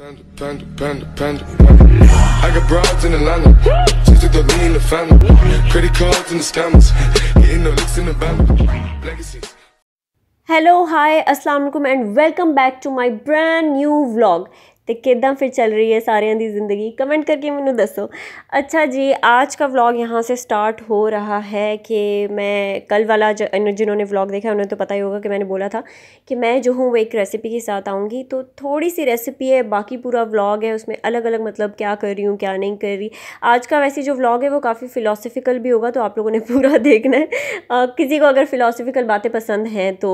Panda, panda, panda, panda. I got broads in Atlanta. Just took the lean in the family. Credit cards and the scammers. Hitting the licks in the band. Legacies. Hello, hi, assalamualaikum, and welcome back to my brand new vlog. तो किदा फिर चल रही है सारे की जिंदगी comment करके मैं दसो अच्छा जी आज का व्लॉग यहाँ से स्टार्ट हो रहा है कि मैं कल वाला जिन्होंने व्लॉग देखा उन्हें तो पता ही होगा कि मैंने बोला था कि मैं जो हूँ वो एक रेसिपी के साथ आऊँगी तो थोड़ी सी रेसिपी है बाकी पूरा व्लॉग है उसमें अलग अलग मतलब क्या कर रही हूँ क्या नहीं कर रही आज का वैसे जो व्लॉग है वो काफ़ी फ़िलोसफिकल भी होगा तो आप लोगों ने पूरा देखना है आ, किसी को अगर फ़िलोसफिकल बातें पसंद हैं तो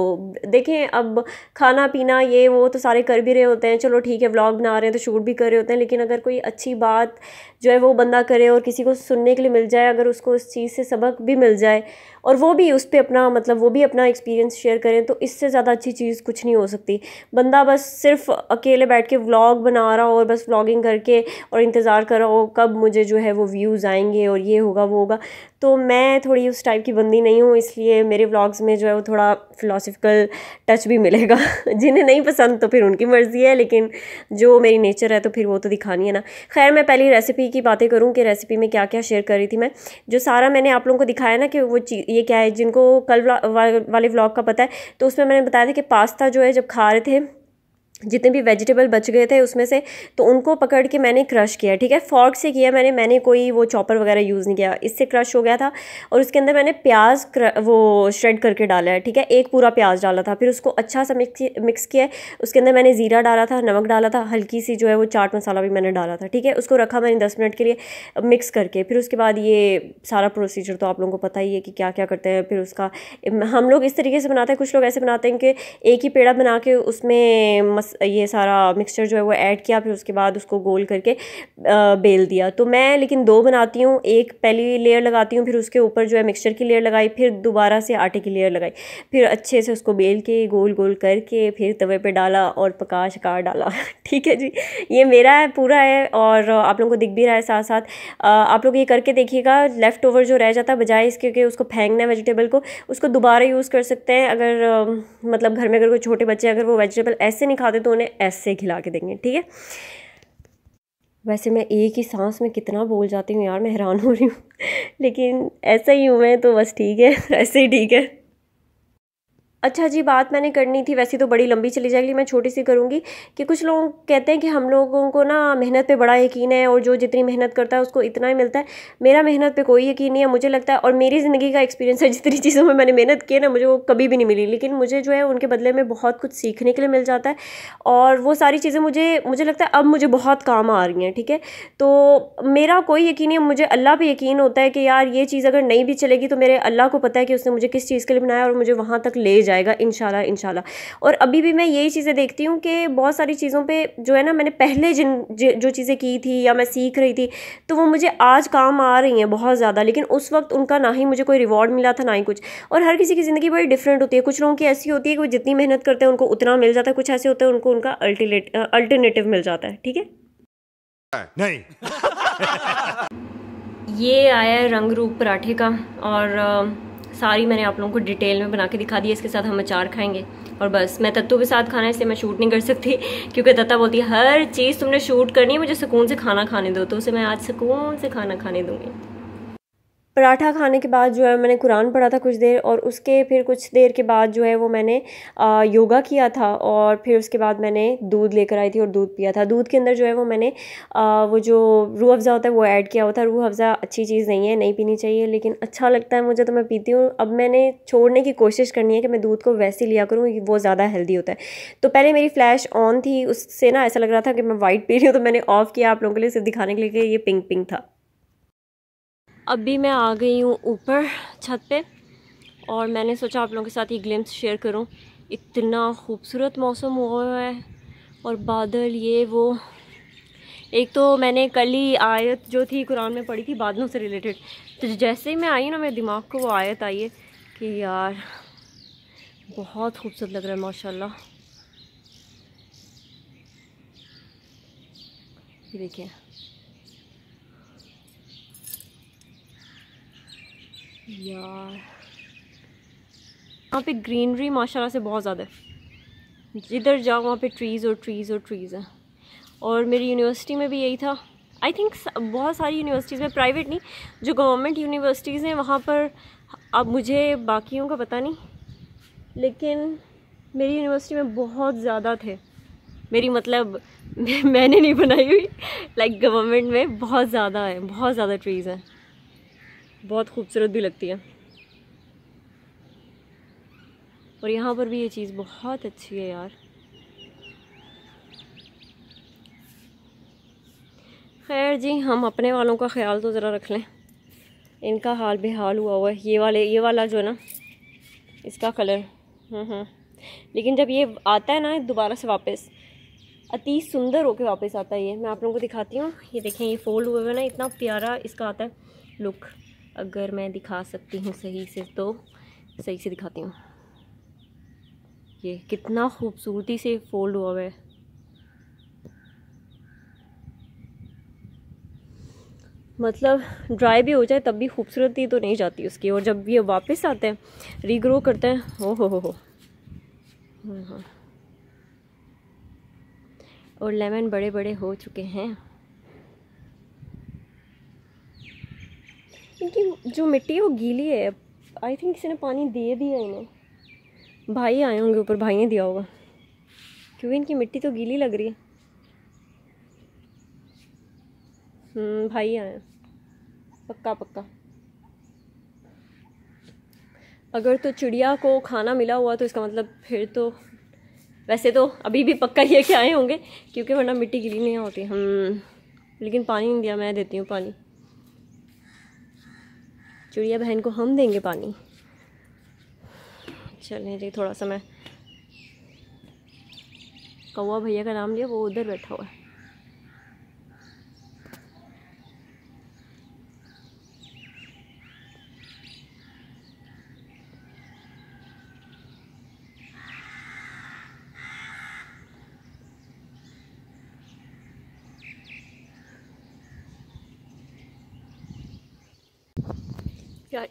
देखें अब खाना पीना ये वो तो सारे कर भी रहे होते हैं चलो ठीक है व्लॉग बना रहे हैं तो शूट भी कर रहे होते हैं लेकिन अगर कोई अच्छी बात जो है वो बंदा करे और किसी को सुनने के लिए मिल जाए अगर उसको उस चीज़ से सबक भी मिल जाए और वो भी उस पर अपना मतलब वो भी अपना एक्सपीरियंस शेयर करें तो इससे ज़्यादा अच्छी चीज़ कुछ नहीं हो सकती बंदा बस सिर्फ अकेले बैठ के व्लॉग बना रहा हो और बस व्लॉगिंग करके और इंतज़ार कर रहा हो कब मुझे जो है वो व्यूज़ आएंगे और ये होगा वो होगा तो मैं थोड़ी उस टाइप की बंदी नहीं हूँ इसलिए मेरे व्लॉग्स में जो है वो थोड़ा फ़िलासफ़िकल टच भी मिलेगा जिन्हें नहीं पसंद तो फिर उनकी मर्ज़ी है लेकिन जो वो मेरी नेचर है तो फिर वो तो दिखानी है ना खैर मैं पहली रेसिपी की बातें करूँ कि रेसिपी में क्या क्या शेयर कर रही थी मैं जो सारा मैंने आप लोगों को दिखाया ना कि वो चीज़ ये क्या है जिनको कल वाले व्लॉग का पता है तो उसमें मैंने बताया था कि पास्ता जो है जब खा रहे थे जितने भी वेजिटेबल बच गए थे उसमें से तो उनको पकड़ के मैंने क्रश किया ठीक है फॉर्क से किया मैंने मैंने कोई वो चॉपर वगैरह यूज़ नहीं किया इससे क्रश हो गया था और उसके अंदर मैंने प्याज वो श्रेड करके डाला है ठीक है एक पूरा प्याज डाला था फिर उसको अच्छा सा मिक्स मिक्स किया उसके अंदर मैंने ज़ीरा डाला था नमक डाला था हल्की सी जो है वो चाट मसाला भी मैंने डाला था ठीक है उसको रखा मैंने दस मिनट के लिए मिक्स करके फिर उसके बाद ये सारा प्रोसीजर तो आप लोगों को पता ही है कि क्या क्या करते हैं फिर उसका हम लोग इस तरीके से बनाते हैं कुछ लोग ऐसे बनाते हैं कि एक ही पेड़ा बना के उसमें बस ये सारा मिक्सचर जो है वो ऐड किया फिर उसके बाद उसको गोल करके बेल दिया तो मैं लेकिन दो बनाती हूँ एक पहली लेयर लगाती हूँ फिर उसके ऊपर जो है मिक्सचर की लेयर लगाई फिर दोबारा से आटे की लेयर लगाई फिर अच्छे से उसको बेल के गोल गोल करके फिर तवे पर डाला और पका शिकार डाला ठीक है जी ये मेरा है पूरा है और आप लोगों को दिख भी रहा है साथ साथ आप लोग ये करके देखिएगा लेफ़्ट ओवर जो रह जाता है बजाय इसके कि उसको फेंकना है वेजिटेबल को उसको दोबारा यूज़ कर सकते हैं अगर मतलब घर में अगर कोई छोटे बच्चे अगर वो वेजिटेबल ऐसे नहीं खाते दें तो उन्हें ऐसे खिला के देंगे ठीक है वैसे मैं एक ही सांस में कितना बोल जाती हूँ यार मैं हैरान हो रही हूँ लेकिन ऐसा ही हूँ मैं तो बस ठीक है ऐसे ही ठीक है अच्छा जी बात मैंने करनी थी वैसे तो बड़ी लंबी चली जाएगी मैं छोटी सी करूँगी कि कुछ लोग कहते हैं कि हम लोगों को ना मेहनत पे बड़ा यकीन है और जो जितनी मेहनत करता है उसको इतना ही मिलता है मेरा मेहनत पे कोई यकीन नहीं है मुझे लगता है और मेरी ज़िंदगी का एक्सपीरियंस है जितनी चीज़ों में मैंने मेहनत की है ना मुझे वो कभी भी नहीं मिली लेकिन मुझे जो है उनके बदले में बहुत कुछ सीखने के लिए मिल जाता है और वो सारी चीज़ें मुझे मुझे लगता है अब मुझे बहुत काम आ रही हैं ठीक है तो मेरा कोई यकीन नहीं मुझे अल्लाह पर यकीन होता है कि यार ये चीज़ अगर नहीं भी चलेगी तो मेरे अल्लाह को पता है कि उसने मुझे किस चीज़ के लिए बनाया और मुझे वहाँ तक ले जाए जाएगा इन शाला और अभी भी मैं यही चीज़ें देखती हूँ कि बहुत सारी चीज़ों पर जो है ना मैंने पहले जिन जो चीज़ें की थी या मैं सीख रही थी तो वो मुझे आज काम आ रही हैं बहुत ज़्यादा लेकिन उस वक्त उनका ना ही मुझे कोई रिवॉर्ड मिला था ना ही कुछ और हर किसी की ज़िंदगी बड़ी डिफरेंट होती है कुछ लोगों की ऐसी होती है कि वो जितनी मेहनत करते हैं उनको उतना मिल जाता है कुछ ऐसे होते हैं उनको उनका अल्टरनेटिव मिल जाता है ठीक है नहीं ये आया है रंग रूप पराठे का और सारी मैंने आप लोगों को डिटेल में बना के दिखा दी है इसके साथ हम अचार खाएंगे और बस मैं तत्तू के साथ खाना है इसलिए मैं शूट नहीं कर सकती क्योंकि तत्ता बोलती है हर चीज़ तुमने शूट करनी है मुझे सुकून से खाना खाने दो तो उसे मैं आज सुकून से खाना खाने दूँगी पराठा खाने के बाद जो है मैंने कुरान पढ़ा था कुछ देर और उसके फिर कुछ देर के बाद जो है वो मैंने योगा किया था और फिर उसके बाद मैंने दूध लेकर आई थी और दूध पिया था दूध के अंदर जो है वो मैंने वो जो रूह अफ़ज़ा होता है वो ऐड किया हुआ था रूह अफ़ज़ा अच्छी चीज़ नहीं है नहीं पीनी चाहिए लेकिन अच्छा लगता है मुझे तो मैं पीती हूँ अब मैंने छोड़ने की कोशिश करनी है कि मैं दूध को वैसे लिया करूँ वो ज़्यादा हेल्दी होता है तो पहले मेरी फ्लैश ऑन थी उससे ना ऐसा लग रहा था कि मैं वाइट पी रही हूँ तो मैंने ऑफ़ किया आप लोगों के लिए सिर्फ दिखाने के लिए कि ये पिंक पिंक था अभी मैं आ गई हूँ ऊपर छत पे और मैंने सोचा आप लोगों के साथ ये ग्लिम्स शेयर करूँ इतना खूबसूरत मौसम हुआ है और बादल ये वो एक तो मैंने कल ही आयत जो थी कुरान में पढ़ी थी बादलों से रिलेटेड तो जैसे ही मैं आई ना मेरे दिमाग को वो आयत आई है कि यार बहुत खूबसूरत लग रहा है माशाल्लाह ये देखिए यार वहाँ पे ग्रीनरी माशाल्लाह से बहुत ज़्यादा है जिधर जाओ वहाँ पे ट्रीज़ और ट्रीज़ और ट्रीज़ हैं और मेरी यूनिवर्सिटी में भी यही था आई थिंक बहुत सारी यूनिवर्सिटीज़ में प्राइवेट नहीं जो गवर्नमेंट यूनिवर्सिटीज़ हैं वहाँ पर अब मुझे बाकियों का पता नहीं लेकिन मेरी यूनिवर्सिटी में बहुत ज़्यादा थे मेरी मतलब मैंने नहीं बनाई हुई लाइक गवर्नमेंट में बहुत ज़्यादा है बहुत ज़्यादा ट्रीज़ हैं बहुत खूबसूरत भी लगती है और यहाँ पर भी ये चीज़ बहुत अच्छी है यार खैर जी हम अपने वालों का ख्याल तो ज़रा रख लें इनका हाल बेहाल हुआ हुआ है ये वाले ये वाला जो है ना इसका कलर हम्म, हम्म। लेकिन जब ये आता है ना दोबारा से वापस अति सुंदर होके वापस आता है ये मैं आप लोगों को दिखाती हूँ ये देखें ये फोल्ड हुए हुए ना इतना प्यारा इसका आता है लुक अगर मैं दिखा सकती हूँ सही से तो सही से दिखाती हूँ ये कितना खूबसूरती से फोल्ड हुआ हुआ है मतलब ड्राई भी हो जाए तब भी खूबसूरती तो नहीं जाती उसकी और जब ये वापस आते हैं रीग्रो करते हैं ओ हो हो हो हम्म, हम्म। और लेमन बड़े बड़े हो चुके हैं क्योंकि जो मिट्टी है वो गीली है आई थिंक किसी ने पानी दे दिया इन्हें भाई आए होंगे ऊपर भाई ने दिया होगा क्योंकि इनकी मिट्टी तो गीली लग रही है हम्म, भाई आए पक्का पक्का अगर तो चिड़िया को खाना मिला हुआ तो इसका मतलब फिर तो वैसे तो अभी भी पक्का है कि आए होंगे क्योंकि वरना मिट्टी गीली नहीं होती हम हम्म, लेकिन पानी नहीं दिया मैं देती हूँ पानी चिड़िया बहन को हम देंगे पानी चलें जी थोड़ा सा मैं कौआ भैया का नाम लिया वो उधर बैठा हुआ है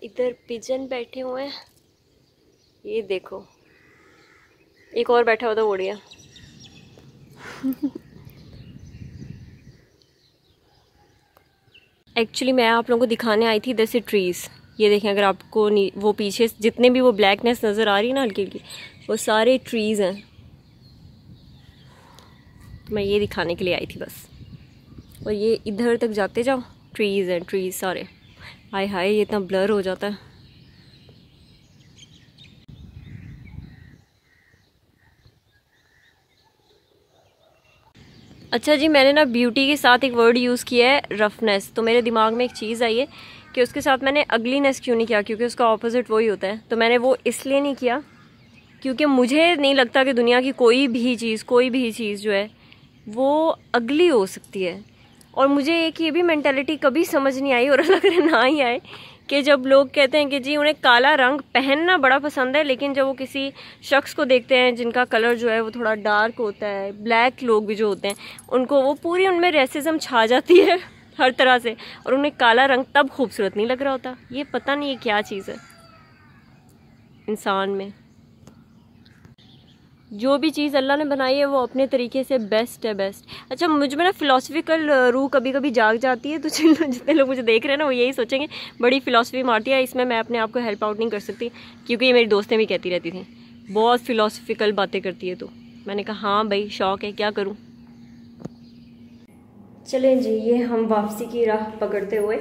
इधर पिजन बैठे हुए हैं ये देखो एक और बैठा हुआ था उड़ गया एक्चुअली मैं आप लोगों को दिखाने आई थी इधर से ट्रीज़ ये देखें अगर आपको वो पीछे जितने भी वो ब्लैकनेस नज़र आ रही है ना हल्की हल्की वो सारे ट्रीज़ हैं मैं ये दिखाने के लिए आई थी बस और ये इधर तक जाते जाओ ट्रीज़ हैं ट्रीज़ सारे हाय हाय ये इतना ब्लर हो जाता है अच्छा जी मैंने ना ब्यूटी के साथ एक वर्ड यूज़ किया है रफनेस तो मेरे दिमाग में एक चीज़ आई है कि उसके साथ मैंने अगलीनेस क्यों नहीं किया क्योंकि उसका ऑपोजिट वही होता है तो मैंने वो इसलिए नहीं किया क्योंकि मुझे नहीं लगता कि दुनिया की कोई भी चीज़ कोई भी चीज़ जो है वो अगली हो सकती है और मुझे एक ये भी मैंटेलिटी कभी समझ नहीं आई और अलग ना ही आए कि जब लोग कहते हैं कि जी उन्हें काला रंग पहनना बड़ा पसंद है लेकिन जब वो किसी शख्स को देखते हैं जिनका कलर जो है वो थोड़ा डार्क होता है ब्लैक लोग भी जो होते हैं उनको वो पूरी उनमें रेसिज्म छा जाती है हर तरह से और उन्हें काला रंग तब खूबसूरत नहीं लग रहा होता ये पता नहीं ये क्या चीज़ है इंसान में जो भी चीज़ अल्लाह ने बनाई है वो अपने तरीके से बेस्ट है बेस्ट अच्छा मुझ में ना फ़िलासफ़िकल रूह कभी कभी जाग जाती है तो जितने लोग मुझे देख रहे हैं ना वो यही सोचेंगे बड़ी फ़िलासफ़ी मारती है इसमें मैं अपने आप को हेल्प आउट नहीं कर सकती क्योंकि ये मेरी दोस्तें भी कहती रहती थी बहुत फ़िलासफ़िकल बातें करती है तो मैंने कहा हाँ भाई शौक़ है क्या करूँ चलें जी ये हम वापसी की राह पकड़ते हुए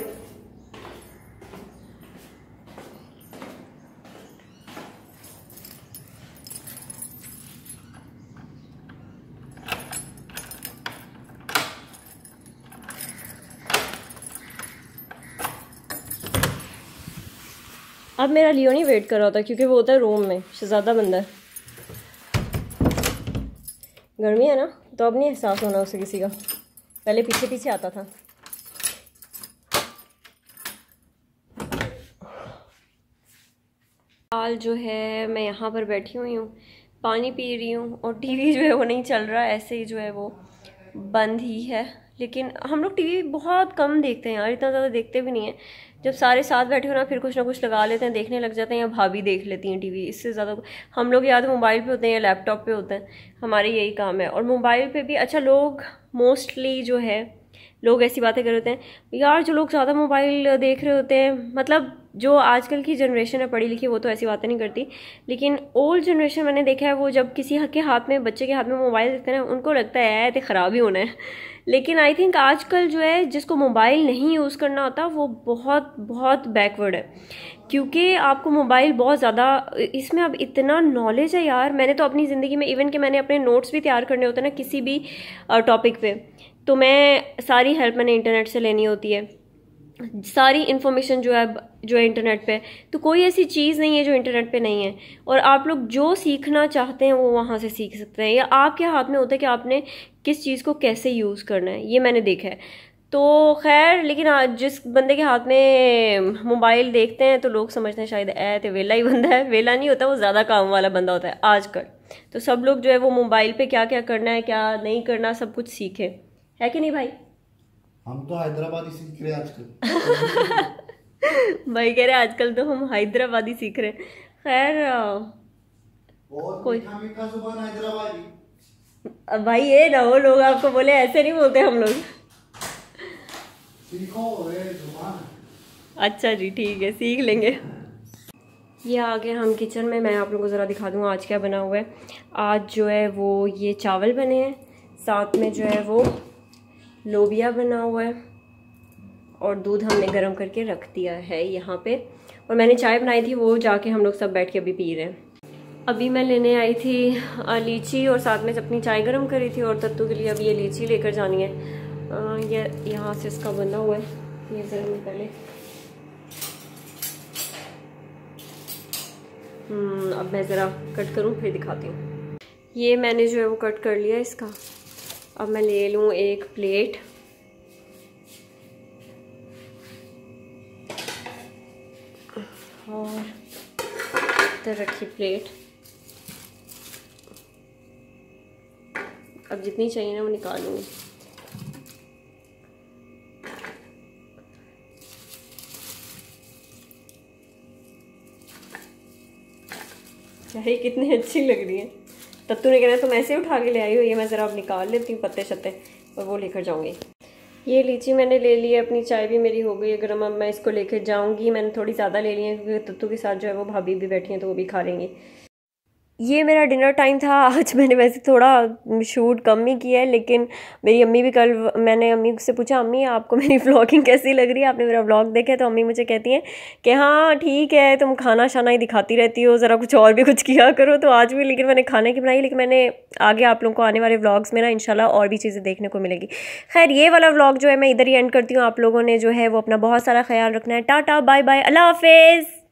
अब मेरा लियो नहीं वेट कर रहा था क्योंकि वो होता है रूम में शहजादा बंदा है गर्मी है ना तो अब नहीं एहसास होना उसे किसी का पहले पीछे पीछे आता था हाल जो है मैं यहाँ पर बैठी हुई हूँ पानी पी रही हूँ और टीवी जो है वो नहीं चल रहा ऐसे ही जो है वो बंद ही है लेकिन हम लोग टीवी बहुत कम देखते हैं यार इतना ज़्यादा देखते भी नहीं है जब सारे साथ बैठे हो ना फिर कुछ ना कुछ लगा लेते हैं देखने लग जाते हैं या भाभी देख लेती हैं टीवी इससे ज़्यादा तो- हम लोग याद तो मोबाइल पे होते हैं या लैपटॉप पे होते हैं हमारे यही काम है और मोबाइल पे भी अच्छा लोग मोस्टली जो है लोग ऐसी बातें कर होते हैं यार जो लोग ज़्यादा मोबाइल देख रहे होते हैं मतलब जो आजकल की जनरेशन है पढ़ी लिखी वो तो ऐसी बातें नहीं करती लेकिन ओल्ड जनरेशन मैंने देखा है वो जब किसी के हाथ में बच्चे के हाथ में मोबाइल देखते हैं उनको लगता है ऐसे ख़राब ही होना है लेकिन आई थिंक आजकल जो है जिसको मोबाइल नहीं यूज़ करना होता वो बहुत बहुत बैकवर्ड है क्योंकि आपको मोबाइल बहुत ज़्यादा इसमें अब इतना नॉलेज है यार मैंने तो अपनी ज़िंदगी में इवन कि मैंने अपने नोट्स भी तैयार करने होते हैं ना किसी भी टॉपिक पे तो मैं सारी हेल्प मैंने इंटरनेट से लेनी होती है सारी इन्फॉर्मेशन जो है जो है इंटरनेट पे तो कोई ऐसी चीज़ नहीं है जो इंटरनेट पे नहीं है और आप लोग जो सीखना चाहते हैं वो वहाँ से सीख सकते हैं या आपके हाथ में होता है कि आपने किस चीज़ को कैसे यूज़ करना है ये मैंने देखा है तो खैर लेकिन जिस बंदे के हाथ में मोबाइल देखते हैं तो लोग समझते हैं शायद ऐ तो वेला ही बंदा है वेला नहीं होता वो ज़्यादा काम वाला बंदा होता है आजकल तो सब लोग जो है वो मोबाइल पे क्या क्या करना है क्या नहीं करना सब कुछ सीखे है कि नहीं भाई हम तो हैदराबादी सीख रहे आजकल भाई कह रहे आजकल तो हम हैदराबादी सीख रहे खैर कोई भाई ये ना वो लोग आपको बोले ऐसे नहीं बोलते हम लोग सीखो अच्छा जी ठीक है सीख लेंगे ये आ गया हम किचन में मैं आप लोगों को ज़रा दिखा दूँ आज क्या बना हुआ है आज जो है वो ये चावल बने हैं साथ में जो है वो लोबिया बना हुआ है और दूध हमने गर्म करके रख दिया है यहाँ पे और मैंने चाय बनाई थी वो जाके हम लोग सब बैठ के अभी पी रहे हैं अभी मैं लेने आई थी लीची और साथ में अपनी चाय गर्म करी थी और तत्तू के लिए अभी ये लीची लेकर जानी है आ, ये यहाँ से इसका बना हुआ है ये ज़रा मैं पहले अब मैं ज़रा कट करूँ फिर दिखाती हूँ ये मैंने जो है वो कट कर लिया इसका अब मैं ले लूँ एक प्लेट और इधर रखी प्लेट अब जितनी चाहिए ना वो निकालूंगी कितनी अच्छी लग रही है सत्तू ने कहना है तो तुम ऐसे उठा के ले आई हो ये मैं ज़रा अब निकाल लेती हूँ पत्ते छत्ते और वो लेकर जाऊँगी ये लीची मैंने ले ली है अपनी चाय भी मेरी हो गई है गर्म अब मैं इसको लेकर जाऊंगी मैंने थोड़ी ज़्यादा ले ली है क्योंकि तत्तू के साथ जो है वो भाभी भी बैठी हैं तो वो भी खा लेंगी ये मेरा डिनर टाइम था आज मैंने वैसे थोड़ा शूट कम ही किया है लेकिन मेरी अम्मी भी कल मैंने अम्मी से पूछा अम्मी आपको मेरी व्लॉगिंग कैसी लग रही है आपने मेरा व्लॉग देखा है तो अम्मी मुझे कहती हैं कि हाँ ठीक है तुम खाना शाना ही दिखाती रहती हो ज़रा कुछ और भी कुछ किया करो तो आज भी लेकिन मैंने खाने की बनाई लेकिन मैंने आगे आप लोगों को आने वाले ब्लॉग्स में ना इन और भी चीज़ें देखने को मिलेगी खैर ये वाला ब्लॉग जो है मैं इधर ही एंड करती हूँ आप लोगों ने जो है वो अपना बहुत सारा ख्याल रखना है टाटा बाय बाय अल्लाह हाफिज़